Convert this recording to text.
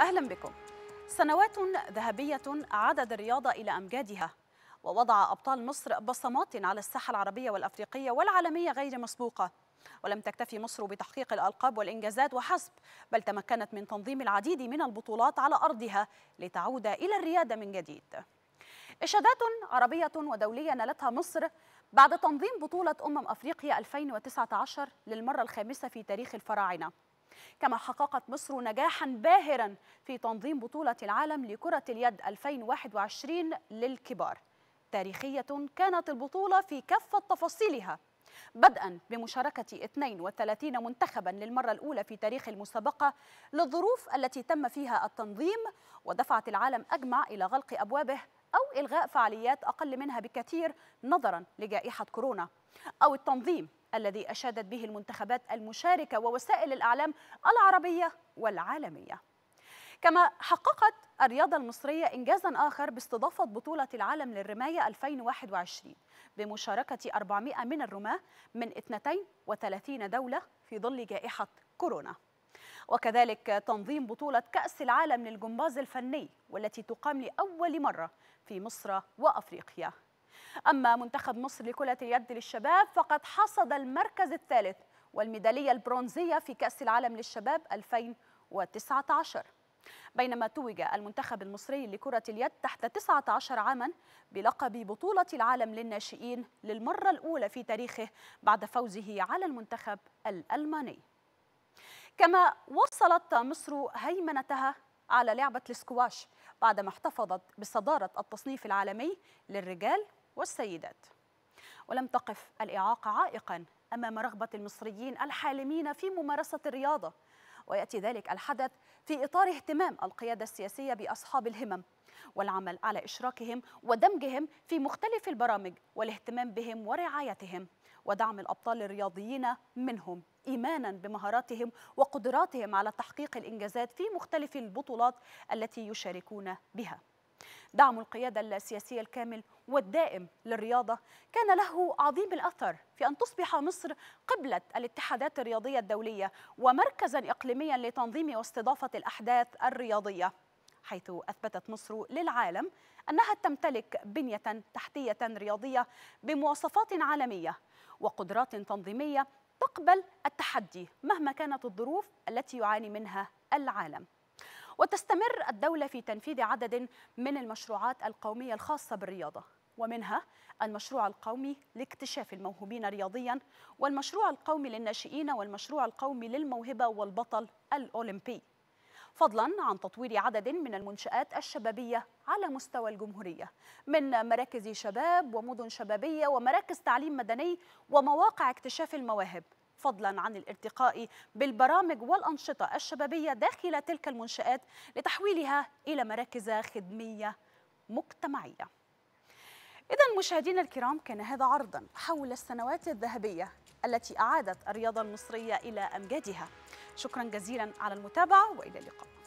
أهلا بكم سنوات ذهبية عادت الرياضة إلى أمجادها ووضع أبطال مصر بصمات على الساحة العربية والأفريقية والعالمية غير مسبوقة ولم تكتفي مصر بتحقيق الألقاب والإنجازات وحسب بل تمكنت من تنظيم العديد من البطولات على أرضها لتعود إلى الريادة من جديد إشادات عربية ودولية نالتها مصر بعد تنظيم بطولة أمم أفريقيا 2019 للمرة الخامسة في تاريخ الفراعنة كما حققت مصر نجاحا باهرا في تنظيم بطولة العالم لكرة اليد 2021 للكبار تاريخية كانت البطولة في كافة تفاصيلها بدءا بمشاركة 32 منتخبا للمرة الأولى في تاريخ المسابقة للظروف التي تم فيها التنظيم ودفعت العالم أجمع إلى غلق أبوابه أو إلغاء فعاليات أقل منها بكثير نظرا لجائحة كورونا أو التنظيم الذي أشادت به المنتخبات المشاركة ووسائل الإعلام العربية والعالمية كما حققت الرياضة المصرية إنجازا آخر باستضافة بطولة العالم للرماية 2021 بمشاركة 400 من الرماة من 32 دولة في ظل جائحة كورونا وكذلك تنظيم بطولة كأس العالم للجمباز الفني والتي تقام لأول مرة في مصر وأفريقيا أما منتخب مصر لكرة اليد للشباب فقد حصد المركز الثالث والميدالية البرونزية في كأس العالم للشباب 2019 بينما توج المنتخب المصري لكرة اليد تحت 19 عاما بلقب بطولة العالم للناشئين للمرة الأولى في تاريخه بعد فوزه على المنتخب الألماني كما وصلت مصر هيمنتها على لعبة الاسكواش بعدما احتفظت بصدارة التصنيف العالمي للرجال والسيدات ولم تقف الإعاقة عائقا أمام رغبة المصريين الحالمين في ممارسة الرياضة ويأتي ذلك الحدث في إطار اهتمام القيادة السياسية بأصحاب الهمم والعمل على إشراكهم ودمجهم في مختلف البرامج والاهتمام بهم ورعايتهم ودعم الأبطال الرياضيين منهم إيمانا بمهاراتهم وقدراتهم على تحقيق الإنجازات في مختلف البطولات التي يشاركون بها دعم القيادة السياسية الكامل والدائم للرياضة كان له عظيم الأثر في أن تصبح مصر قبلة الاتحادات الرياضية الدولية ومركزا إقليميا لتنظيم واستضافة الأحداث الرياضية حيث أثبتت مصر للعالم أنها تمتلك بنية تحتية رياضية بمواصفات عالمية وقدرات تنظيمية تقبل التحدي مهما كانت الظروف التي يعاني منها العالم وتستمر الدولة في تنفيذ عدد من المشروعات القومية الخاصة بالرياضة ومنها المشروع القومي لاكتشاف الموهوبين رياضيا والمشروع القومي للناشئين والمشروع القومي للموهبة والبطل الأولمبي فضلا عن تطوير عدد من المنشآت الشبابية على مستوى الجمهورية من مراكز شباب ومدن شبابية ومراكز تعليم مدني ومواقع اكتشاف المواهب فضلا عن الارتقاء بالبرامج والأنشطة الشبابية داخل تلك المنشآت لتحويلها إلى مراكز خدمية مجتمعية إذا مشاهدينا الكرام كان هذا عرضا حول السنوات الذهبية التي أعادت الرياضة المصرية إلى أمجادها شكرا جزيلا على المتابعة وإلى اللقاء